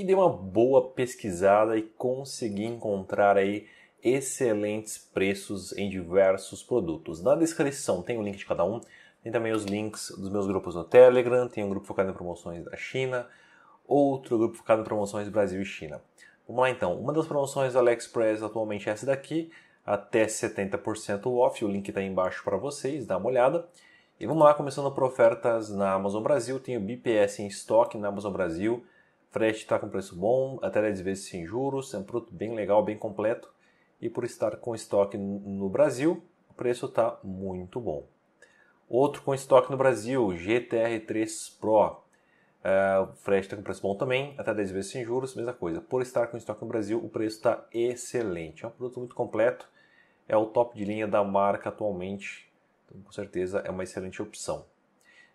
e dei uma boa pesquisada e consegui encontrar aí excelentes preços em diversos produtos. Na descrição tem o link de cada um, tem também os links dos meus grupos no Telegram, tem um grupo focado em promoções da China, outro grupo focado em promoções Brasil e China. Vamos lá então, uma das promoções da AliExpress atualmente é essa daqui, até 70% off, o link está embaixo para vocês, dá uma olhada. E vamos lá, começando por ofertas na Amazon Brasil, tem o BPS em estoque na Amazon Brasil, Frete está com preço bom, até 10 vezes sem juros, é um produto bem legal, bem completo. E por estar com estoque no Brasil, o preço está muito bom. Outro com estoque no Brasil, GTR3 Pro. Uh, frete está com preço bom também, até 10 vezes sem juros, mesma coisa. Por estar com estoque no Brasil, o preço está excelente. É um produto muito completo, é o top de linha da marca atualmente, então, com certeza é uma excelente opção.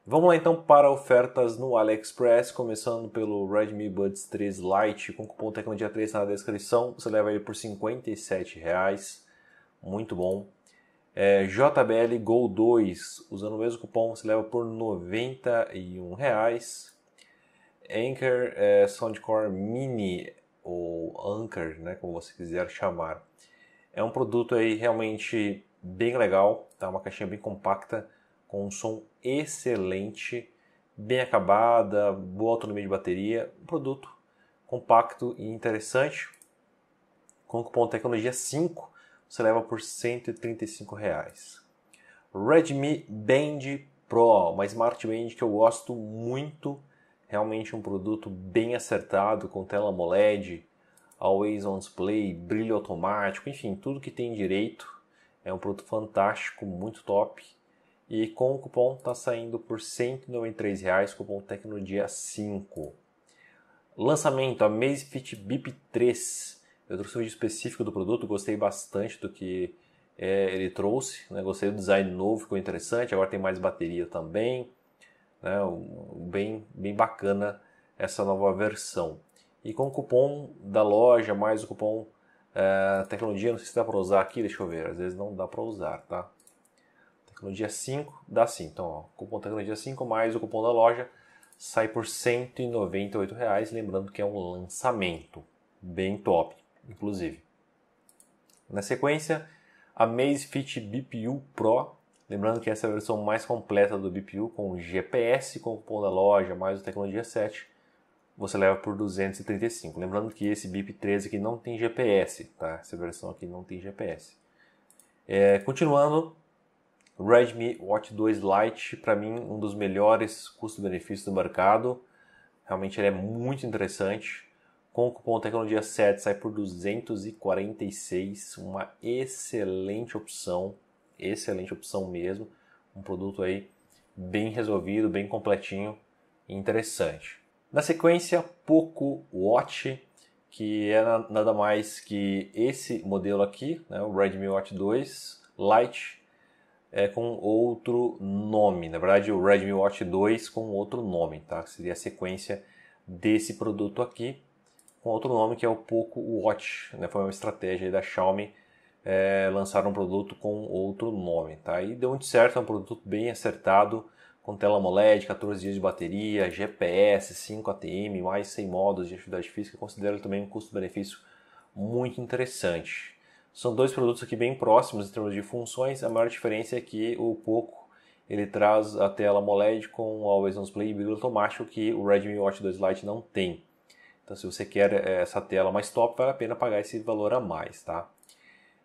Vamos lá então para ofertas no AliExpress, começando pelo Redmi Buds 3 Lite, com cupom Tecnologia 3 na descrição, você leva ele por R$ 57,00, muito bom. É, JBL Go 2, usando o mesmo cupom, você leva por R$ 91,00. Anchor é, Soundcore Mini, ou Anchor, né, como você quiser chamar. É um produto aí realmente bem legal, tá? uma caixinha bem compacta, com um som excelente, bem acabada, boa autonomia de bateria, um produto compacto e interessante. Com o cupom Tecnologia 5 você leva por R$ 135. Reais. Redmi Band Pro, uma Smart Band que eu gosto muito, realmente um produto bem acertado com tela AMOLED, always on display, brilho automático, enfim, tudo que tem direito. É um produto fantástico, muito top. E com o cupom está saindo por R$ 193,00, cupom Tecnodia 5. Lançamento, a Amazfit Bip 3. Eu trouxe um vídeo específico do produto, gostei bastante do que é, ele trouxe. Né? Gostei do design novo, ficou interessante. Agora tem mais bateria também. Né? bem, bem bacana essa nova versão. E com o cupom da loja, mais o cupom é, Tecnologia, não sei se dá para usar aqui, deixa eu ver. Às vezes não dá para usar, tá? no dia 5 dá sim. Então, ó, cupom TANCA tá no dia 5 mais o cupom da loja sai por R$ 198, reais, lembrando que é um lançamento bem top, inclusive. Na sequência, a fit BPU Pro, lembrando que essa é a versão mais completa do BPU com GPS, com o cupom da loja, mais o tecnologia 7, você leva por 235. Lembrando que esse BIP 13 aqui não tem GPS, tá? Essa versão aqui não tem GPS. É, continuando, Redmi Watch 2 Lite, para mim, um dos melhores custo-benefício do mercado. Realmente ele é muito interessante. Com o cupom Tecnologia 7 sai por 246, uma excelente opção, excelente opção mesmo. Um produto aí bem resolvido, bem completinho e interessante. Na sequência, Poco Watch, que é nada mais que esse modelo aqui, né, o Redmi Watch 2 Lite, é, com outro nome. Na verdade, o Redmi Watch 2 com outro nome, tá? Que seria a sequência desse produto aqui, com outro nome que é o Poco Watch. Né? Foi uma estratégia da Xiaomi é, lançar um produto com outro nome, tá? E deu muito certo, é um produto bem acertado, com tela AMOLED, 14 dias de bateria, GPS, 5 ATM, mais 100 modos de atividade física. Considero também um custo-benefício muito interessante. São dois produtos aqui bem próximos em termos de funções. A maior diferença é que o Poco ele traz a tela AMOLED com Always On Display e brilho automático que o Redmi Watch 2 Lite não tem. Então, se você quer eh, essa tela mais top, vale a pena pagar esse valor a mais, tá?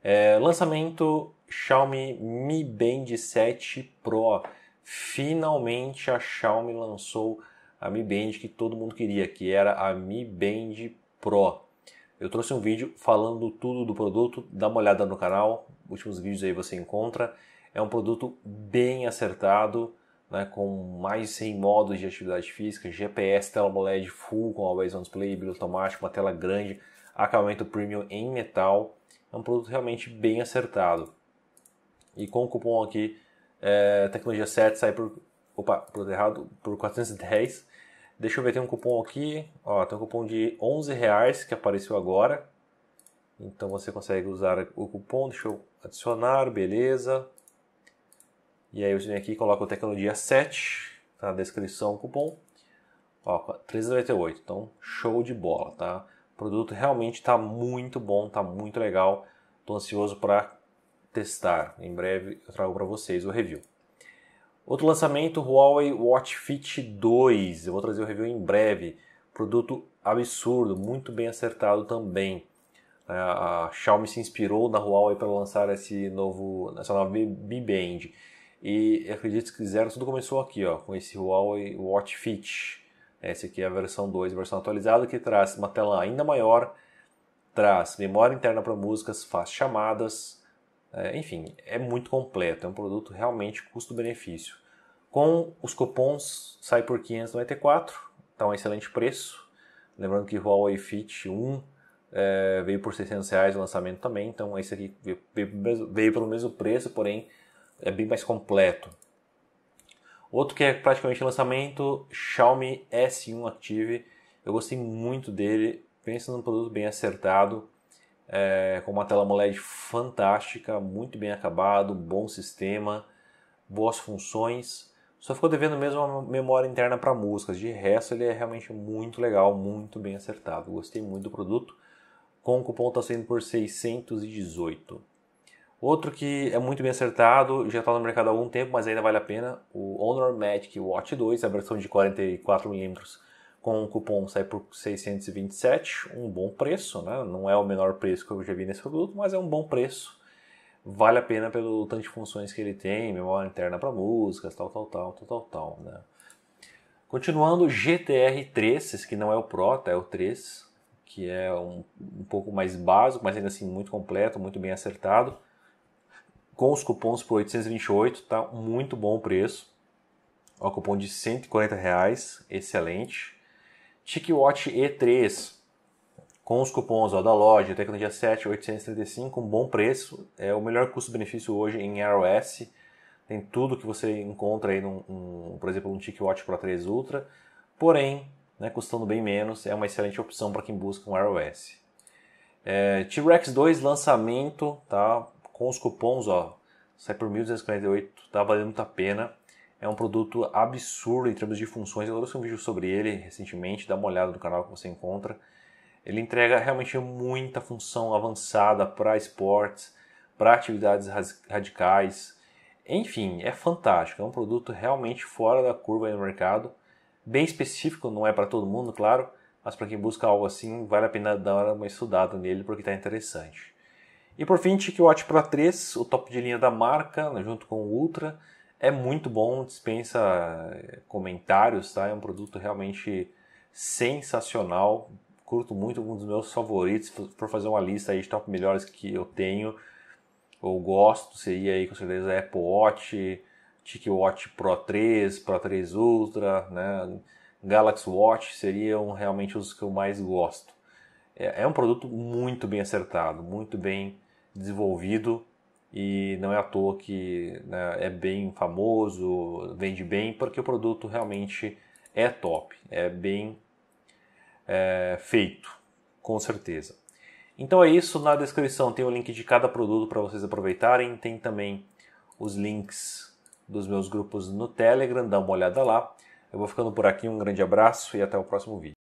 É, lançamento Xiaomi Mi Band 7 Pro. Finalmente a Xiaomi lançou a Mi Band que todo mundo queria, que era a Mi Band Pro. Eu trouxe um vídeo falando tudo do produto, dá uma olhada no canal, últimos vídeos aí você encontra. É um produto bem acertado, né, com mais de 100 modos de atividade física, GPS, tela OLED full com always on display, brilho automático, uma tela grande, acabamento premium em metal. É um produto realmente bem acertado. E com o cupom aqui, é, tecnologia 7 sai por, opa, por errado, por 410 Deixa eu ver, tem um cupom aqui, ó, tem um cupom de 11 reais que apareceu agora. Então você consegue usar o cupom, deixa eu adicionar, beleza. E aí eu vem aqui e o tecnologia 7, tá na descrição o cupom. Ó, 3,98, então show de bola, tá? O produto realmente está muito bom, está muito legal. Estou ansioso para testar. Em breve eu trago para vocês o review. Outro lançamento, Huawei Watch Fit 2. Eu vou trazer o review em breve. Produto absurdo, muito bem acertado também. É, a Xiaomi se inspirou na Huawei para lançar esse novo, essa nova Mi Band. E acredito que quiseram, tudo começou aqui, ó, com esse Huawei Watch Fit. Essa aqui é a versão 2, versão atualizada, que traz uma tela ainda maior, traz memória interna para músicas, faz chamadas, é, enfim, é muito completo, é um produto realmente custo-benefício. Com os cupons, sai por 594, está um excelente preço. Lembrando que o Huawei Fit 1 é, veio por 600 reais o lançamento também, então esse aqui veio, veio, veio pelo mesmo preço, porém é bem mais completo. Outro que é praticamente lançamento, Xiaomi S1 Active. Eu gostei muito dele, pensa num produto bem acertado é, com uma tela AMOLED fantástica, muito bem acabado, bom sistema, boas funções. Só ficou devendo mesmo uma memória interna para músicas. De resto, ele é realmente muito legal, muito bem acertado. Gostei muito do produto. Com o cupom está saindo por 618. Outro que é muito bem acertado, já está no mercado há algum tempo, mas ainda vale a pena, o Honor Magic Watch 2, a versão de 44mm com o cupom sai por 627, um bom preço, né? Não é o menor preço que eu já vi nesse produto, mas é um bom preço. Vale a pena pelo tanto de funções que ele tem, memória interna para músicas, tal, tal, tal, tal, tal, tal, né? Continuando, GTR3, esse que não é o Pro, tá? É o 3, que é um, um pouco mais básico, mas ainda assim muito completo, muito bem acertado. Com os cupons por 828, tá muito bom o preço. Ó, cupom de 140 reais, excelente. TicWatch E3 com os cupons ó, da loja, tecnologia 7, 835, um bom preço. É o melhor custo-benefício hoje em iOS. Tem tudo que você encontra aí, num, um, por exemplo, um TicWatch Pro 3 Ultra. Porém, né, custando bem menos, é uma excelente opção para quem busca um iOS. É, T-Rex 2 lançamento, tá? Com os cupons, ó, sai por 1.248, tá valendo muito a pena. É um produto absurdo em termos de funções. Eu trouxe um vídeo sobre ele recentemente, dá uma olhada no canal que você encontra. Ele entrega realmente muita função avançada para esportes, para atividades radicais. Enfim, é fantástico. É um produto realmente fora da curva no mercado. Bem específico, não é para todo mundo, claro, mas para quem busca algo assim, vale a pena dar uma estudada nele porque está interessante. E por fim, TicWatch Pro 3, o top de linha da marca, né, junto com o Ultra é muito bom, dispensa eh, comentários, tá? É um produto realmente sensacional. Curto muito, um dos meus favoritos. for fazer uma lista aí de top melhores que eu tenho, ou gosto, seria aí com certeza Apple Watch, TicWatch Pro 3, Pro 3 Ultra, né? Galaxy Watch seriam realmente os que eu mais gosto. É, é um produto muito bem acertado, muito bem desenvolvido e não é à toa que né, é bem famoso, vende bem, porque o produto realmente é top, é bem é, feito, com certeza. Então é isso, na descrição tem o link de cada produto para vocês aproveitarem, tem também os links dos meus grupos no Telegram, dá uma olhada lá. Eu vou ficando por aqui, um grande abraço e até o próximo vídeo.